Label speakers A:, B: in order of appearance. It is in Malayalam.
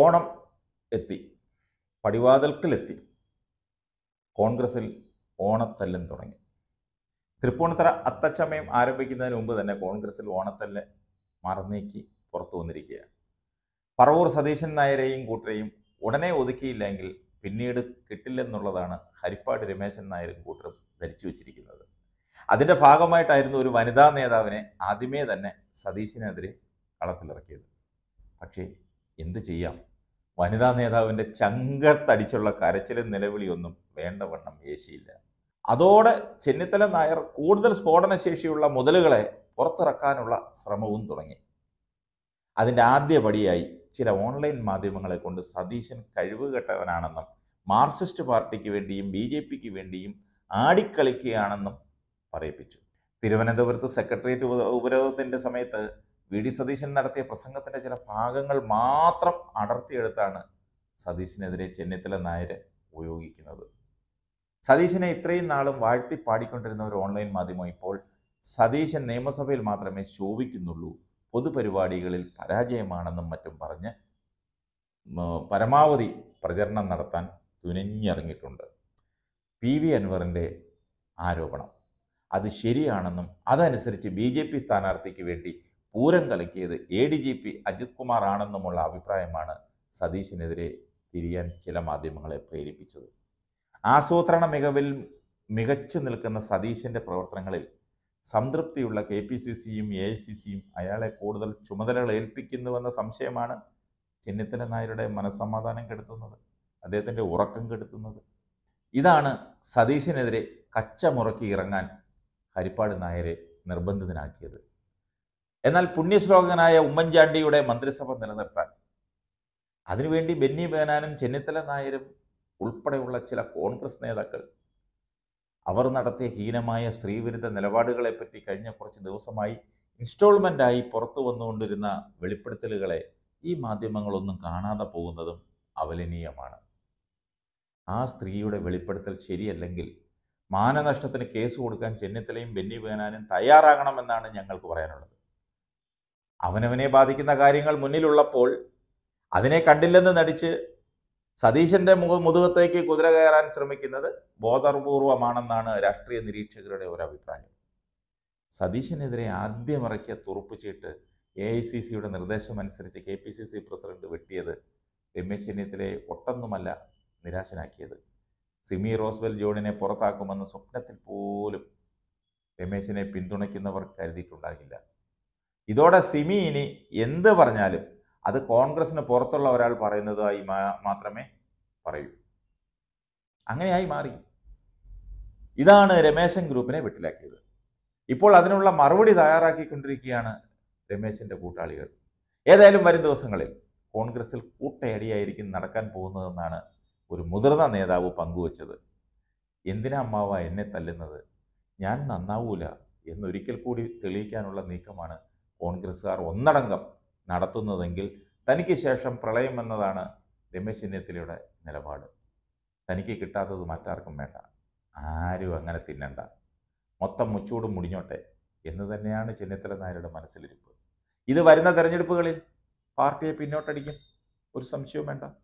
A: ഓണം എത്തി പടിവാതിൽക്കലെത്തി കോൺഗ്രസിൽ ഓണത്തല്ലെന്ന് തുടങ്ങി തൃപ്പൂണിത്തറ അത്തച്ചമയം ആരംഭിക്കുന്നതിന് മുമ്പ് തന്നെ കോൺഗ്രസിൽ ഓണത്തല്ല് മറന്നേക്കി പുറത്തു വന്നിരിക്കുകയാണ് പറവൂർ സതീശൻ നായരെയും കൂട്ടരെയും ഉടനെ ഒതുക്കിയില്ലെങ്കിൽ പിന്നീട് കിട്ടില്ലെന്നുള്ളതാണ് ഹരിപ്പാട് രമേശൻ നായരും കൂട്ടരും ധരിച്ചു വച്ചിരിക്കുന്നത് അതിൻ്റെ ഭാഗമായിട്ടായിരുന്നു ഒരു വനിതാ നേതാവിനെ ആദ്യമേ തന്നെ സതീശിനെതിരെ കളത്തിലിറക്കിയത് പക്ഷേ എന്ത് ചെയ്യാം വനിതാ നേതാവിൻ്റെ ചങ്കത്തടിച്ചുള്ള കരച്ചിലും നിലവിളിയൊന്നും വേണ്ടവണ്ണം ഏശിയില്ല അതോടെ ചെന്നിത്തല നായർ കൂടുതൽ സ്ഫോടനശേഷിയുള്ള മുതലുകളെ പുറത്തിറക്കാനുള്ള ശ്രമവും തുടങ്ങി അതിൻ്റെ ആദ്യ പടിയായി ചില ഓൺലൈൻ മാധ്യമങ്ങളെ കൊണ്ട് സതീശൻ കഴിവുകെട്ടവനാണെന്നും മാർക്സിസ്റ്റ് പാർട്ടിക്ക് വേണ്ടിയും ബി ജെ പിക്ക് വേണ്ടിയും ആടിക്കളിക്കുകയാണെന്നും പറയിപ്പിച്ചു തിരുവനന്തപുരത്ത് സെക്രട്ടേറിയറ്റ് ഉപരോധത്തിൻ്റെ സമയത്ത് വി ഡി സതീശൻ നടത്തിയ പ്രസംഗത്തിന്റെ ചില ഭാഗങ്ങൾ മാത്രം അടർത്തിയെടുത്താണ് സതീശിനെതിരെ ചെന്നിത്തല നായർ ഉപയോഗിക്കുന്നത് സതീശനെ ഇത്രയും നാളും വാഴ്ത്തി പാടിക്കൊണ്ടിരുന്ന ഒരു ഓൺലൈൻ മാധ്യമം ഇപ്പോൾ സതീശൻ നിയമസഭയിൽ മാത്രമേ ശോഭിക്കുന്നുള്ളൂ പൊതുപരിപാടികളിൽ പരാജയമാണെന്നും മറ്റും പറഞ്ഞ് പരമാവധി പ്രചരണം നടത്താൻ തുനിഞ്ഞിറങ്ങിയിട്ടുണ്ട് പി വി അൻവറിൻ്റെ ആരോപണം അത് ശരിയാണെന്നും അതനുസരിച്ച് ബി ജെ പി സ്ഥാനാർത്ഥിക്ക് വേണ്ടി പൂരം കളിക്കിയത് A D G P Ajith Kumar ആണെന്നുമുള്ള അഭിപ്രായമാണ് സതീശിനെതിരെ തിരിയാൻ ചില മാധ്യമങ്ങളെ പ്രേരിപ്പിച്ചത് ആസൂത്രണ മികവിൽ മികച്ചു നിൽക്കുന്ന സതീശന്റെ പ്രവർത്തനങ്ങളിൽ സംതൃപ്തിയുള്ള കെ പി സി സിയും എ ഐ സി സിയും അയാളെ കൂടുതൽ ചുമതലകൾ ഏൽപ്പിക്കുന്നുവെന്ന സംശയമാണ് ചെന്നിത്തല നായരുടെ മനസ്സമാധാനം കെടുത്തുന്നത് അദ്ദേഹത്തിൻ്റെ ഉറക്കം കെടുത്തുന്നത് ഇതാണ് സതീശിനെതിരെ കച്ചമുറക്കി ഇറങ്ങാൻ ഹരിപ്പാട് നായരെ നിർബന്ധിതനാക്കിയത് എന്നാൽ പുണ്യശ്ലോകനായ ഉമ്മൻചാണ്ടിയുടെ മന്ത്രിസഭ നിലനിർത്താൻ അതിനുവേണ്ടി ബെന്നി ബേനാനും ചെന്നിത്തല നായരും ഉൾപ്പെടെയുള്ള ചില കോൺഗ്രസ് നേതാക്കൾ അവർ നടത്തിയ ഹീനമായ സ്ത്രീവിരുദ്ധ പറ്റി കഴിഞ്ഞ കുറച്ച് ദിവസമായി ആയി പുറത്തു വന്നുകൊണ്ടിരുന്ന വെളിപ്പെടുത്തലുകളെ ഈ മാധ്യമങ്ങളൊന്നും കാണാതെ പോകുന്നതും അവലനീയമാണ് ആ സ്ത്രീയുടെ വെളിപ്പെടുത്തൽ ശരിയല്ലെങ്കിൽ മാനനഷ്ടത്തിന് കേസ് കൊടുക്കാൻ ചെന്നിത്തലയും ബെന്നി ബേനാനും തയ്യാറാകണമെന്നാണ് ഞങ്ങൾക്ക് പറയാനുള്ളത് അവനവനെ ബാധിക്കുന്ന കാര്യങ്ങൾ മുന്നിലുള്ളപ്പോൾ അതിനെ കണ്ടില്ലെന്ന് നടിച്ച് സതീശന്റെ മുഖ മുതുകത്തേക്ക് കുതിര കയറാൻ ശ്രമിക്കുന്നത് ബോധപൂർവമാണെന്നാണ് രാഷ്ട്രീയ നിരീക്ഷകരുടെ ഒരു അഭിപ്രായം സതീശനെതിരെ ആദ്യമിറക്കിയ തുറുപ്പുചീട്ട് എ ഐ സി സിയുടെ നിർദ്ദേശമനുസരിച്ച് K P C C president വെട്ടിയത് രമേശ് ചെന്നിത്തലയെ ഒട്ടൊന്നുമല്ല നിരാശനാക്കിയത് സിമി റോസ്വെൽ ജോണിനെ പുറത്താക്കുമെന്ന് സ്വപ്നത്തിൽ പോലും രമേശിനെ പിന്തുണയ്ക്കുന്നവർ കരുതിയിട്ടുണ്ടാകില്ല ഇതോടെ സിമി ഇനി എന്ത് പറഞ്ഞാലും അത് കോൺഗ്രസിന് പുറത്തുള്ള ഒരാൾ പറയുന്നതായി മാത്രമേ പറയൂ അങ്ങനെയായി മാറി ഇതാണ് രമേശൻ ഗ്രൂപ്പിനെ വിട്ടിലാക്കിയത് ഇപ്പോൾ അതിനുള്ള മറുപടി തയ്യാറാക്കിക്കൊണ്ടിരിക്കുകയാണ് രമേശിൻ്റെ കൂട്ടാളികൾ ഏതായാലും വരും ദിവസങ്ങളിൽ കോൺഗ്രസിൽ കൂട്ടയടിയായിരിക്കും നടക്കാൻ പോകുന്നതെന്നാണ് ഒരു മുതിർന്ന നേതാവ് പങ്കുവച്ചത് എന്തിനാ അമ്മാവ എന്നെ തല്ലുന്നത് ഞാൻ നന്നാവൂല എന്നൊരിക്കൽ കൂടി തെളിയിക്കാനുള്ള നീക്കമാണ് കോൺഗ്രസ്സുകാർ ഒന്നടങ്കം നടത്തുന്നതെങ്കിൽ തനിക്ക് ശേഷം പ്രളയം എന്നതാണ് രമേശ് ചെന്നിത്തലയുടെ നിലപാട് തനിക്ക് കിട്ടാത്തത് മറ്റാർക്കും വേണ്ട ആരും അങ്ങനെ തിന്നണ്ട മൊത്തം മുച്ചൂടും മുടിഞ്ഞോട്ടെ എന്ന് തന്നെയാണ് ചെന്നിത്തല നായരുടെ മനസ്സിലിരിപ്പ് ഇത് വരുന്ന തെരഞ്ഞെടുപ്പുകളിൽ പാർട്ടിയെ പിന്നോട്ടടിക്കും ഒരു സംശയവും വേണ്ട